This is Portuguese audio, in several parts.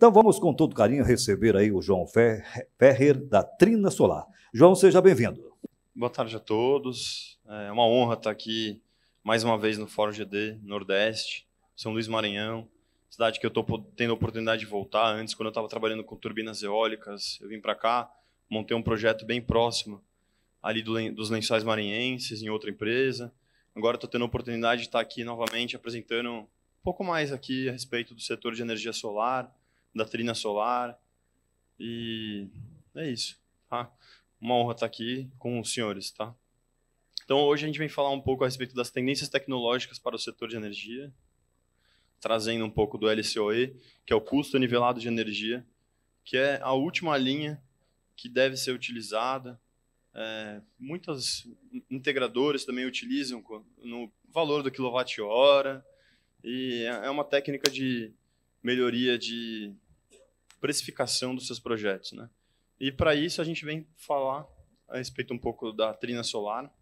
Então vamos com todo carinho receber aí o João Ferrer, da Trina Solar. João, seja bem-vindo. Boa tarde a todos. É uma honra estar aqui mais uma vez no Fórum GD Nordeste, São Luís Maranhão, cidade que eu estou tendo a oportunidade de voltar. Antes, quando eu estava trabalhando com turbinas eólicas, eu vim para cá, montei um projeto bem próximo ali do, dos lençóis maranhenses, em outra empresa. Agora estou tendo a oportunidade de estar aqui novamente apresentando um pouco mais aqui a respeito do setor de energia solar, da Trina Solar. E é isso, tá? Uma honra estar aqui com os senhores, tá? Então, hoje a gente vem falar um pouco a respeito das tendências tecnológicas para o setor de energia, trazendo um pouco do LCOE, que é o custo nivelado de energia, que é a última linha que deve ser utilizada. É, muitas integradores também utilizam no valor do quilowatt-hora, e é, é uma técnica de melhoria de precificação dos seus projetos. Né? E para isso a gente vem falar a respeito um pouco da Trina Solar.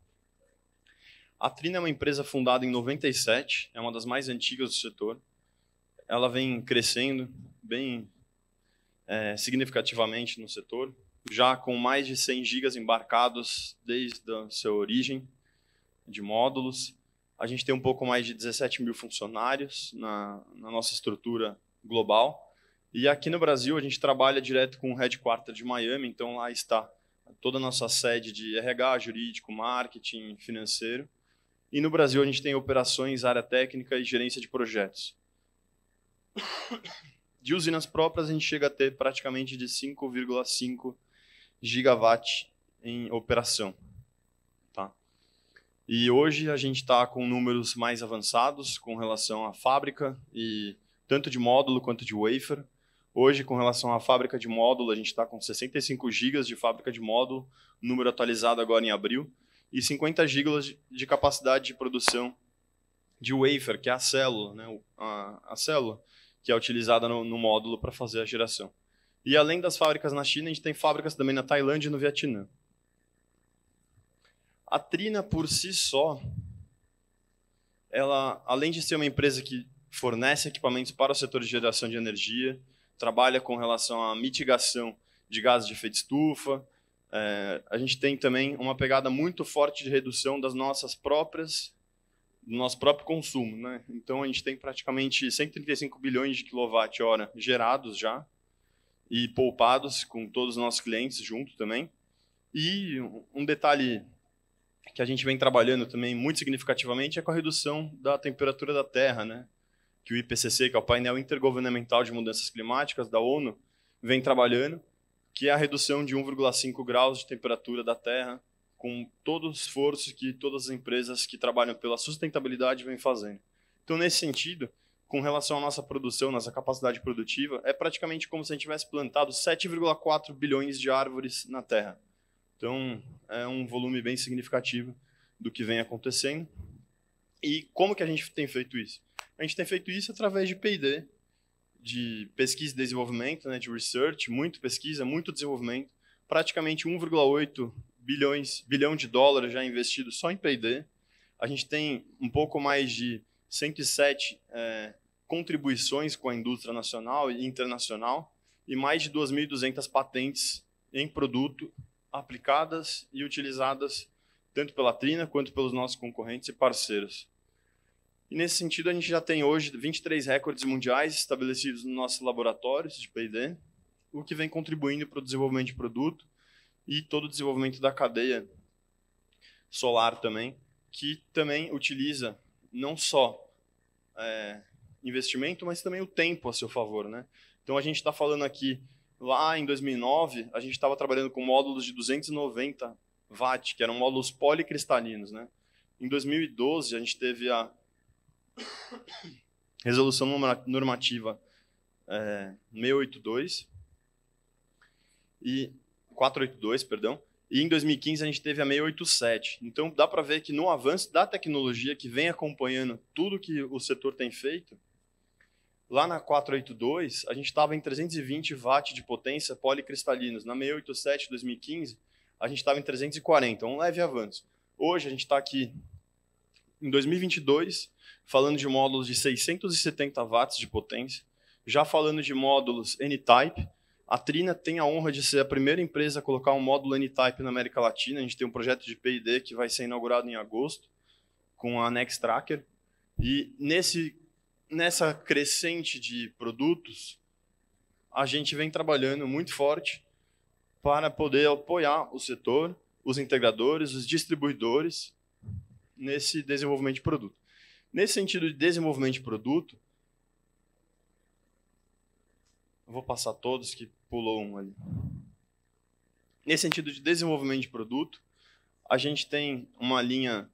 A Trina é uma empresa fundada em 97, é uma das mais antigas do setor. Ela vem crescendo bem é, significativamente no setor, já com mais de 100 gigas embarcados desde a sua origem de módulos. A gente tem um pouco mais de 17 mil funcionários na, na nossa estrutura global e aqui no Brasil, a gente trabalha direto com o headquarter de Miami, então lá está toda a nossa sede de RH, jurídico, marketing, financeiro. E no Brasil, a gente tem operações, área técnica e gerência de projetos. De usinas próprias, a gente chega a ter praticamente de 5,5 gigawatt em operação. Tá? E hoje a gente está com números mais avançados com relação à fábrica, e tanto de módulo quanto de wafer. Hoje, com relação à fábrica de módulo, a gente está com 65 GB de fábrica de módulo, número atualizado agora em abril, e 50 GB de capacidade de produção de wafer, que é a célula, né? a, a célula que é utilizada no, no módulo para fazer a geração. E além das fábricas na China, a gente tem fábricas também na Tailândia e no Vietnã. A Trina, por si só, ela, além de ser uma empresa que fornece equipamentos para o setor de geração de energia, trabalha com relação à mitigação de gases de efeito estufa. É, a gente tem também uma pegada muito forte de redução das nossas próprias do nosso próprio consumo, né? Então a gente tem praticamente 135 bilhões de quilowatt-hora gerados já e poupados com todos os nossos clientes junto também. E um detalhe que a gente vem trabalhando também muito significativamente é com a redução da temperatura da Terra, né? que o IPCC, que é o painel intergovernamental de mudanças climáticas da ONU, vem trabalhando, que é a redução de 1,5 graus de temperatura da Terra, com todo o esforço que todas as empresas que trabalham pela sustentabilidade vêm fazendo. Então, nesse sentido, com relação à nossa produção, nossa capacidade produtiva, é praticamente como se a gente tivesse plantado 7,4 bilhões de árvores na Terra. Então, é um volume bem significativo do que vem acontecendo. E como que a gente tem feito isso? A gente tem feito isso através de P&D, de pesquisa e desenvolvimento, né, de research, muito pesquisa, muito desenvolvimento, praticamente 1,8 bilhões bilhão de dólares já investido só em P&D. A gente tem um pouco mais de 107 é, contribuições com a indústria nacional e internacional e mais de 2.200 patentes em produto aplicadas e utilizadas tanto pela Trina quanto pelos nossos concorrentes e parceiros. E nesse sentido, a gente já tem hoje 23 recordes mundiais estabelecidos no nosso laboratório de PD, o que vem contribuindo para o desenvolvimento de produto e todo o desenvolvimento da cadeia solar também, que também utiliza não só é, investimento, mas também o tempo a seu favor. Né? Então, a gente está falando aqui, lá em 2009, a gente estava trabalhando com módulos de 290 watts que eram módulos policristalinos. Né? Em 2012, a gente teve a Resolução normativa é, 682 e 482, perdão. E em 2015 a gente teve a 687. Então dá para ver que no avanço da tecnologia que vem acompanhando tudo que o setor tem feito, lá na 482 a gente estava em 320 watts de potência policristalinos. Na 687 2015 a gente estava em 340, um leve avanço. Hoje a gente está aqui em 2022 falando de módulos de 670 watts de potência, já falando de módulos N-Type, a Trina tem a honra de ser a primeira empresa a colocar um módulo N-Type na América Latina. A gente tem um projeto de P&D que vai ser inaugurado em agosto com a Next Tracker. E nesse, nessa crescente de produtos, a gente vem trabalhando muito forte para poder apoiar o setor, os integradores, os distribuidores nesse desenvolvimento de produto. Nesse sentido de desenvolvimento de produto, eu vou passar todos que pulou um ali. Nesse sentido de desenvolvimento de produto, a gente tem uma linha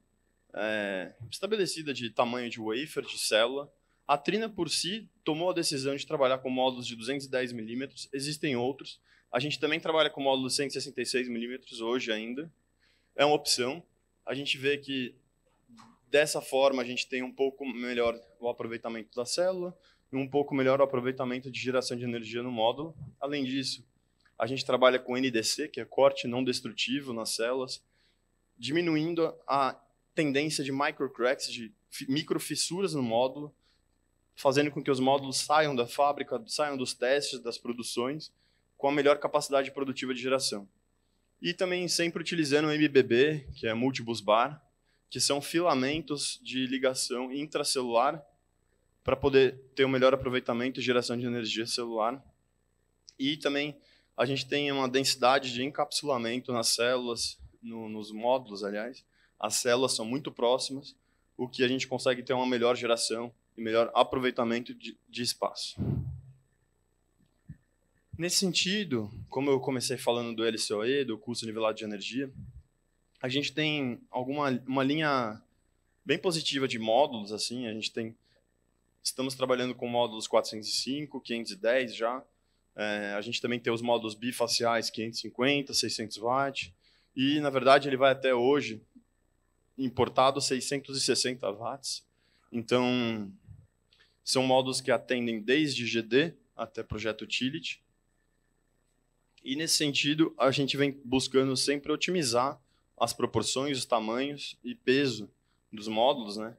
é, estabelecida de tamanho de wafer, de célula. A Trina, por si, tomou a decisão de trabalhar com módulos de 210mm, existem outros. A gente também trabalha com módulos de 166mm hoje ainda. É uma opção. A gente vê que Dessa forma, a gente tem um pouco melhor o aproveitamento da célula e um pouco melhor o aproveitamento de geração de energia no módulo. Além disso, a gente trabalha com NDC, que é corte não destrutivo nas células, diminuindo a tendência de microcracks, de microfissuras no módulo, fazendo com que os módulos saiam da fábrica, saiam dos testes, das produções, com a melhor capacidade produtiva de geração. E também sempre utilizando o MBB, que é Multibus Bar, que são filamentos de ligação intracelular para poder ter um melhor aproveitamento e geração de energia celular. E também a gente tem uma densidade de encapsulamento nas células, no, nos módulos, aliás. As células são muito próximas, o que a gente consegue ter uma melhor geração e melhor aproveitamento de, de espaço. Nesse sentido, como eu comecei falando do LCOE, do custo nivelado de energia, a gente tem alguma uma linha bem positiva de módulos assim a gente tem estamos trabalhando com módulos 405 510 já é, a gente também tem os módulos bifaciais 550 600 watts e na verdade ele vai até hoje importado 660 watts então são módulos que atendem desde GD até projeto utility e nesse sentido a gente vem buscando sempre otimizar as proporções, os tamanhos e peso dos módulos, né?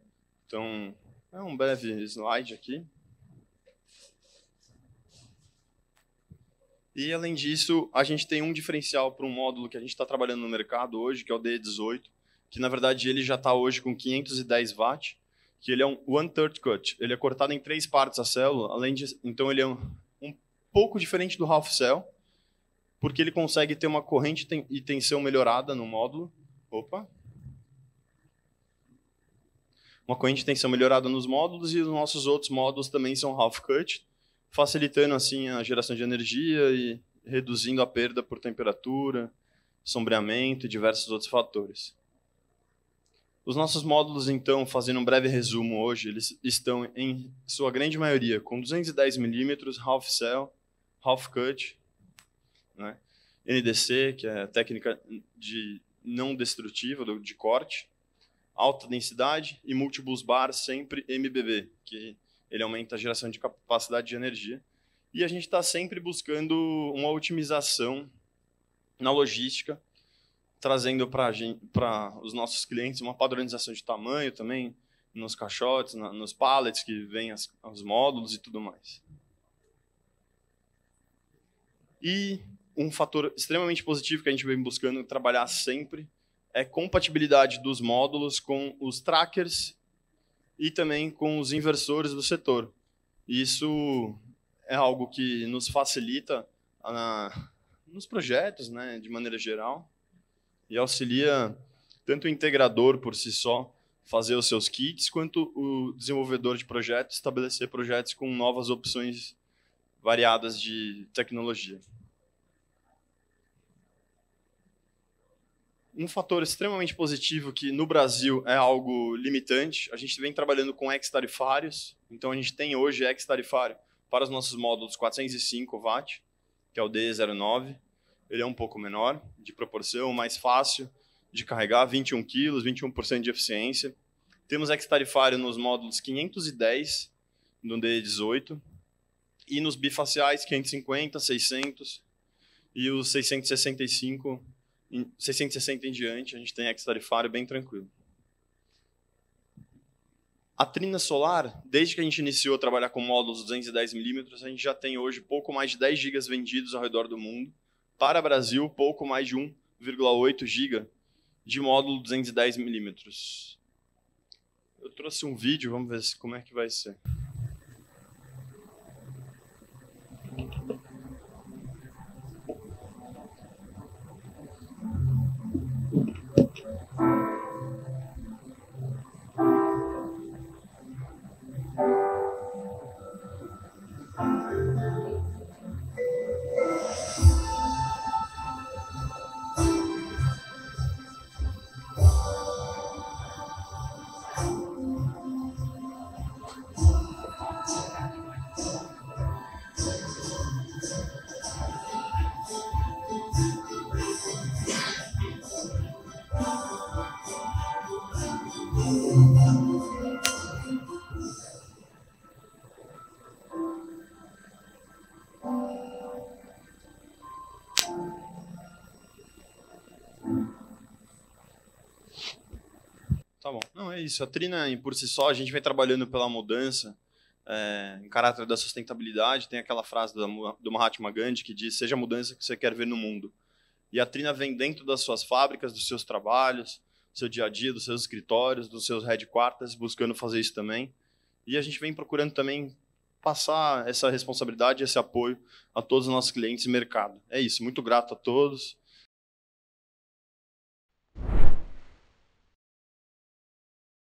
Então, é um breve slide aqui. E, além disso, a gente tem um diferencial para um módulo que a gente está trabalhando no mercado hoje, que é o D18, que, na verdade, ele já está hoje com 510 watts, que ele é um one-third cut. Ele é cortado em três partes a célula, além de, então ele é um, um pouco diferente do half cell, porque ele consegue ter uma corrente e tensão melhorada no módulo. Opa! Uma corrente e tensão melhorada nos módulos e os nossos outros módulos também são half cut, facilitando assim a geração de energia e reduzindo a perda por temperatura, sombreamento e diversos outros fatores. Os nossos módulos, então, fazendo um breve resumo hoje, eles estão em sua grande maioria com 210 mm half cell, half cut, né? NDC, que é a técnica de não destrutiva de corte, alta densidade e múltiplos bar sempre MBB, que ele aumenta a geração de capacidade de energia. E a gente está sempre buscando uma otimização na logística, trazendo para os nossos clientes uma padronização de tamanho também, nos caixotes, na, nos pallets que vêm os módulos e tudo mais. E um fator extremamente positivo que a gente vem buscando trabalhar sempre é compatibilidade dos módulos com os trackers e também com os inversores do setor. Isso é algo que nos facilita na, nos projetos, né, de maneira geral, e auxilia tanto o integrador por si só fazer os seus kits, quanto o desenvolvedor de projetos estabelecer projetos com novas opções variadas de tecnologia. um fator extremamente positivo que no Brasil é algo limitante, a gente vem trabalhando com ex-tarifários, então a gente tem hoje ex-tarifário para os nossos módulos 405 Watt, que é o D09. Ele é um pouco menor de proporção, mais fácil de carregar, 21 kg, 21% de eficiência. Temos ex-tarifário nos módulos 510 no D18 e nos bifaciais 550, 600 e os 665 em 660 em diante, a gente tem ex-tarifário bem tranquilo. A trina solar, desde que a gente iniciou a trabalhar com módulos 210mm, a gente já tem hoje pouco mais de 10 GB vendidos ao redor do mundo. Para o Brasil, pouco mais de 1,8 GB de módulo 210mm. Eu trouxe um vídeo, vamos ver como é que vai ser. é isso. A Trina, por si só, a gente vem trabalhando pela mudança é, em caráter da sustentabilidade. Tem aquela frase do, do Mahatma Gandhi que diz: seja a mudança que você quer ver no mundo. E a Trina vem dentro das suas fábricas, dos seus trabalhos, do seu dia a dia, dos seus escritórios, dos seus headquarters, buscando fazer isso também. E a gente vem procurando também passar essa responsabilidade, esse apoio a todos os nossos clientes e mercado. É isso. Muito grato a todos.